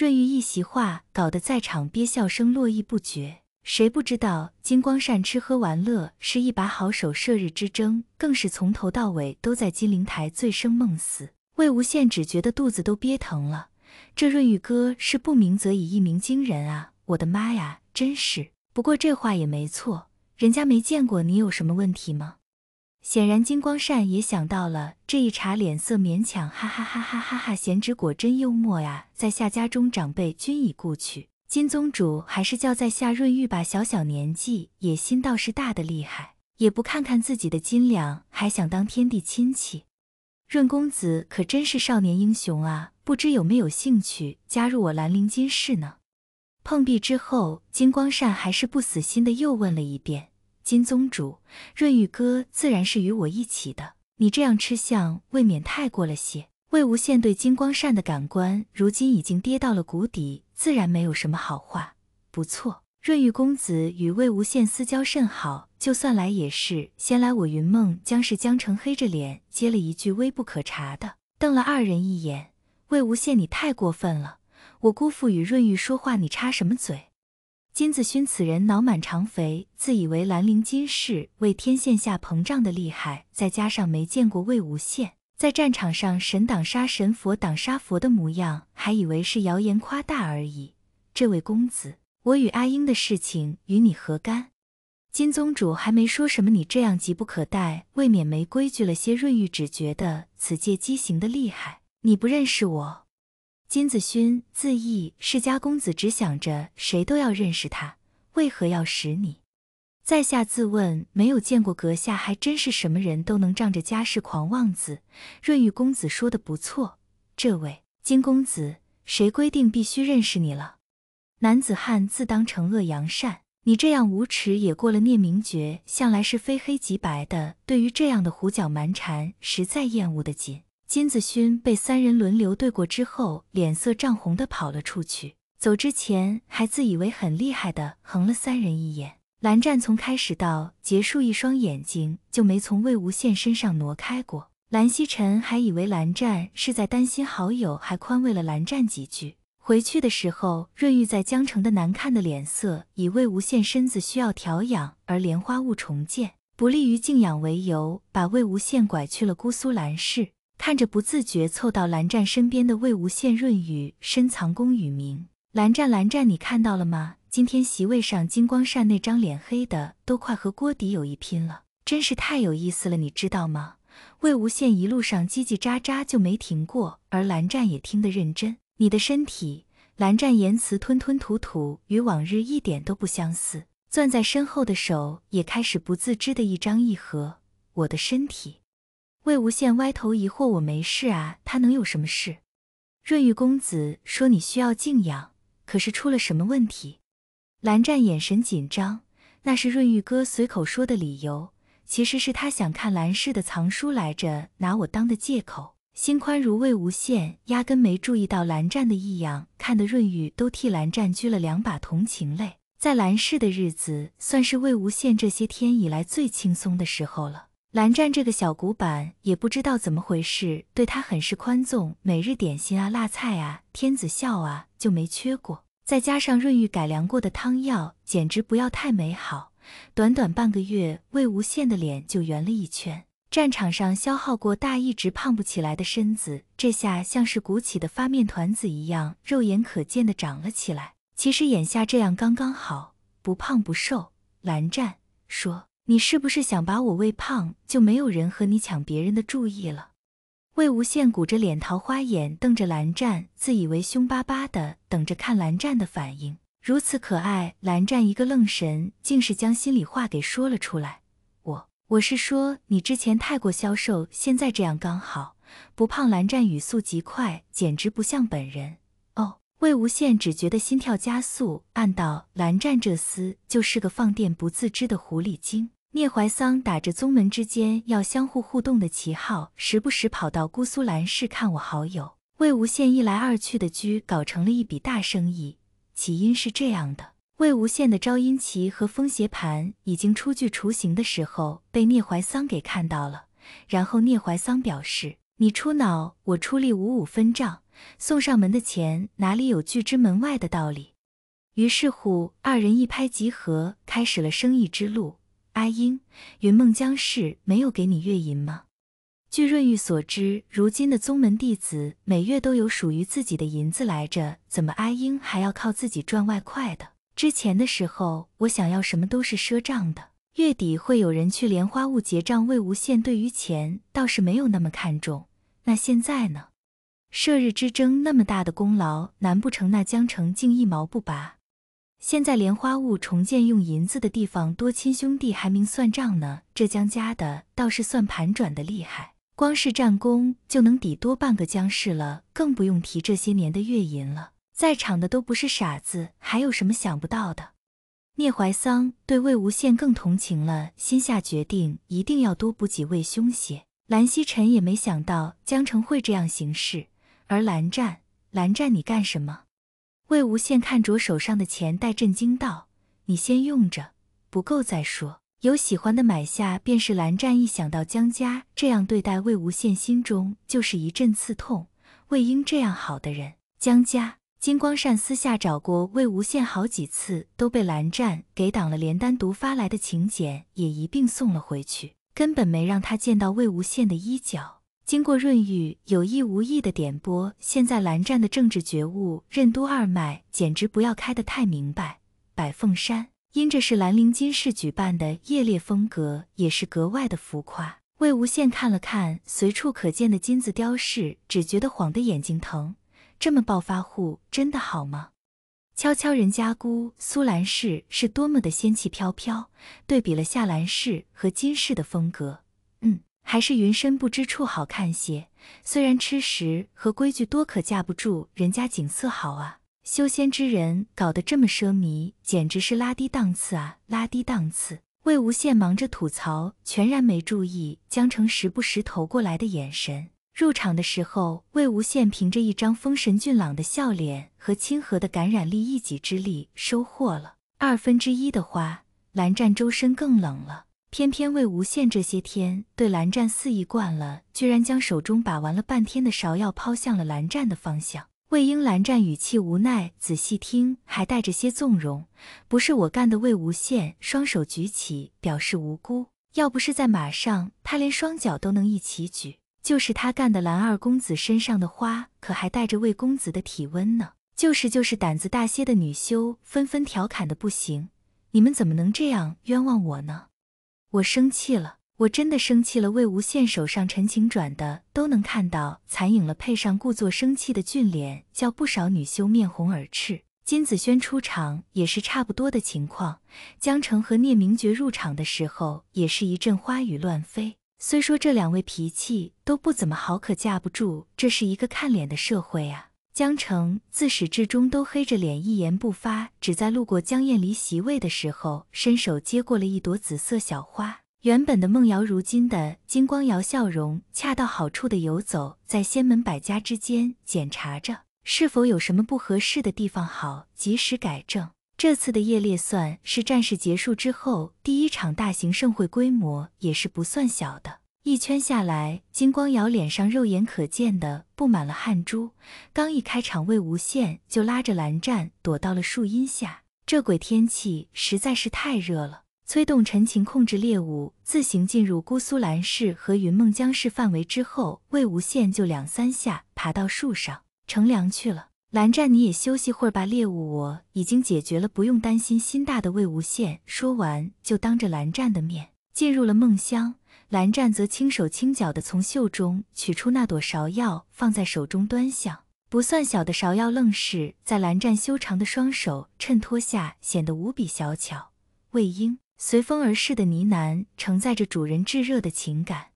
润玉一席话，搞得在场憋笑声络绎不绝。谁不知道金光善吃喝玩乐是一把好手，射日之争更是从头到尾都在金陵台醉生梦死。魏无羡只觉得肚子都憋疼了，这润玉哥是不鸣则已，一鸣惊人啊！我的妈呀，真是。不过这话也没错，人家没见过你有什么问题吗？显然金光善也想到了这一茬，脸色勉强，哈哈哈哈哈哈。贤侄果真幽默呀！在下家中长辈均已故去，金宗主还是叫在下润玉吧。小小年纪，野心倒是大的厉害，也不看看自己的斤两，还想当天地亲戚。润公子可真是少年英雄啊！不知有没有兴趣加入我兰陵金氏呢？碰壁之后，金光善还是不死心的，又问了一遍。金宗主，润玉哥自然是与我一起的。你这样吃相未免太过了些。魏无羡对金光善的感官如今已经跌到了谷底，自然没有什么好话。不错，润玉公子与魏无羡私交甚好，就算来也是先来我云梦江氏江城。黑着脸接了一句微不可察的，瞪了二人一眼。魏无羡，你太过分了！我姑父与润玉说话，你插什么嘴？金子勋此人脑满肠肥，自以为兰陵金氏为天线下膨胀的厉害，再加上没见过魏无羡在战场上神挡杀神佛挡杀佛的模样，还以为是谣言夸大而已。这位公子，我与阿英的事情与你何干？金宗主还没说什么，你这样急不可待，未免没规矩了些。润玉只觉得此界畸形的厉害，你不认识我。金子勋自缢，世家公子，只想着谁都要认识他，为何要识你？在下自问没有见过阁下，还真是什么人都能仗着家世狂妄自。润玉公子说的不错，这位金公子，谁规定必须认识你了？男子汉自当惩恶扬善，你这样无耻也过了。聂明觉向来是非黑即白的，对于这样的胡搅蛮缠，实在厌恶的紧。金子勋被三人轮流对过之后，脸色涨红的跑了出去。走之前还自以为很厉害的横了三人一眼。蓝湛从开始到结束，一双眼睛就没从魏无羡身上挪开过。蓝曦臣还以为蓝湛是在担心好友，还宽慰了蓝湛几句。回去的时候，润玉在江城的难看的脸色，以魏无羡身子需要调养，而莲花坞重建不利于静养为由，把魏无羡拐去了姑苏蓝氏。看着不自觉凑到蓝湛身边的魏无羡，润语深藏功与名。蓝湛，蓝湛，你看到了吗？今天席位上金光善那张脸黑的都快和锅底有一拼了，真是太有意思了，你知道吗？魏无羡一路上叽叽喳喳就没停过，而蓝湛也听得认真。你的身体，蓝湛言辞吞吞吐吐，与往日一点都不相似，攥在身后的手也开始不自知的一张一合。我的身体。魏无羡歪头疑惑：“我没事啊，他能有什么事？”润玉公子说：“你需要静养，可是出了什么问题？”蓝湛眼神紧张，那是润玉哥随口说的理由，其实是他想看蓝氏的藏书来着，拿我当的借口。心宽如魏无羡，压根没注意到蓝湛的异样，看得润玉都替蓝湛掬了两把同情泪。在蓝氏的日子，算是魏无羡这些天以来最轻松的时候了。蓝湛这个小古板也不知道怎么回事，对他很是宽纵，每日点心啊、辣菜啊、天子笑啊就没缺过。再加上润玉改良过的汤药，简直不要太美好。短短半个月，魏无羡的脸就圆了一圈。战场上消耗过大，一直胖不起来的身子，这下像是鼓起的发面团子一样，肉眼可见的长了起来。其实眼下这样刚刚好，不胖不瘦。蓝湛说。你是不是想把我喂胖，就没有人和你抢别人的注意了？魏无羡鼓着脸，桃花眼瞪着蓝湛，自以为凶巴巴的，等着看蓝湛的反应。如此可爱，蓝湛一个愣神，竟是将心里话给说了出来。我我是说，你之前太过消瘦，现在这样刚好不胖。蓝湛语速极快，简直不像本人。哦，魏无羡只觉得心跳加速，暗道蓝湛这厮就是个放电不自知的狐狸精。聂怀桑打着宗门之间要相互互动的旗号，时不时跑到姑苏兰氏看我好友魏无羡。一来二去的，居然搞成了一笔大生意。起因是这样的：魏无羡的招阴旗和风邪盘已经初具雏形的时候，被聂怀桑给看到了。然后聂怀桑表示：“你出脑，我出力，五五分账。送上门的钱，哪里有拒之门外的道理？”于是乎，二人一拍即合，开始了生意之路。阿英，云梦江氏没有给你月银吗？据润玉所知，如今的宗门弟子每月都有属于自己的银子来着，怎么阿英还要靠自己赚外快的？之前的时候，我想要什么都是赊账的，月底会有人去莲花坞结账。魏无羡对于钱倒是没有那么看重，那现在呢？射日之争那么大的功劳，难不成那江澄竟一毛不拔？现在莲花坞重建用银子的地方多，亲兄弟还明算账呢。这江家的倒是算盘转的厉害，光是战功就能抵多半个江氏了，更不用提这些年的月银了。在场的都不是傻子，还有什么想不到的？聂怀桑对魏无羡更同情了，心下决定一定要多补几位凶些。蓝曦臣也没想到江澄会这样行事，而蓝湛，蓝湛，你干什么？魏无羡看着手上的钱袋，震惊道：“你先用着，不够再说。有喜欢的买下便是。”蓝湛一想到江家这样对待魏无羡，心中就是一阵刺痛。魏婴这样好的人，江家金光善私下找过魏无羡好几次，都被蓝湛给挡了，连单独发来的请柬也一并送了回去，根本没让他见到魏无羡的衣角。经过润玉有意无意的点拨，现在蓝湛的政治觉悟任督二脉简直不要开得太明白。百凤山因这是兰陵金氏举办的夜猎，风格也是格外的浮夸。魏无羡看了看随处可见的金子雕饰，只觉得晃得眼睛疼。这么暴发户真的好吗？悄悄，人家姑苏兰氏是多么的仙气飘飘。对比了夏兰氏和金氏的风格，嗯。还是云深不知处好看些，虽然吃食和规矩多，可架不住人家景色好啊。修仙之人搞得这么奢靡，简直是拉低档次啊！拉低档次。魏无羡忙着吐槽，全然没注意江澄时不时投过来的眼神。入场的时候，魏无羡凭着一张丰神俊朗的笑脸和亲和的感染力，一己之力收获了二分之一的花。蓝湛周身更冷了。偏偏魏无羡这些天对蓝湛肆意惯了，居然将手中把玩了半天的芍药抛向了蓝湛的方向。魏婴，蓝湛语气无奈，仔细听还带着些纵容：“不是我干的。”魏无羡双手举起，表示无辜。要不是在马上，他连双脚都能一起举。就是他干的。蓝二公子身上的花可还带着魏公子的体温呢。就是就是，胆子大些的女修纷纷调侃的不行：“你们怎么能这样冤枉我呢？”我生气了，我真的生气了。魏无羡手上《陈情转的都能看到残影了，配上故作生气的俊脸，叫不少女修面红耳赤。金子轩出场也是差不多的情况，江澄和聂明珏入场的时候也是一阵花雨乱飞。虽说这两位脾气都不怎么好，可架不住这是一个看脸的社会啊。江澄自始至终都黑着脸，一言不发，只在路过江燕离席位的时候，伸手接过了一朵紫色小花。原本的梦瑶，如今的金光瑶，笑容恰到好处的游走在仙门百家之间，检查着是否有什么不合适的地方，好及时改正。这次的夜猎算是战事结束之后第一场大型盛会，规模也是不算小的。一圈下来，金光瑶脸上肉眼可见的布满了汗珠。刚一开场，魏无羡就拉着蓝湛躲到了树荫下。这鬼天气实在是太热了。催动陈情控制猎物自行进入姑苏蓝氏和云梦江氏范围之后，魏无羡就两三下爬到树上乘凉去了。蓝湛，你也休息会儿吧，猎物我已经解决了，不用担心。心大的魏无羡说完，就当着蓝湛的面进入了梦乡。蓝湛则轻手轻脚地从袖中取出那朵芍药，放在手中端详。不算小的芍药，愣是在蓝湛修长的双手衬托下，显得无比小巧。魏婴随风而逝的呢喃，承载着主人炙热的情感。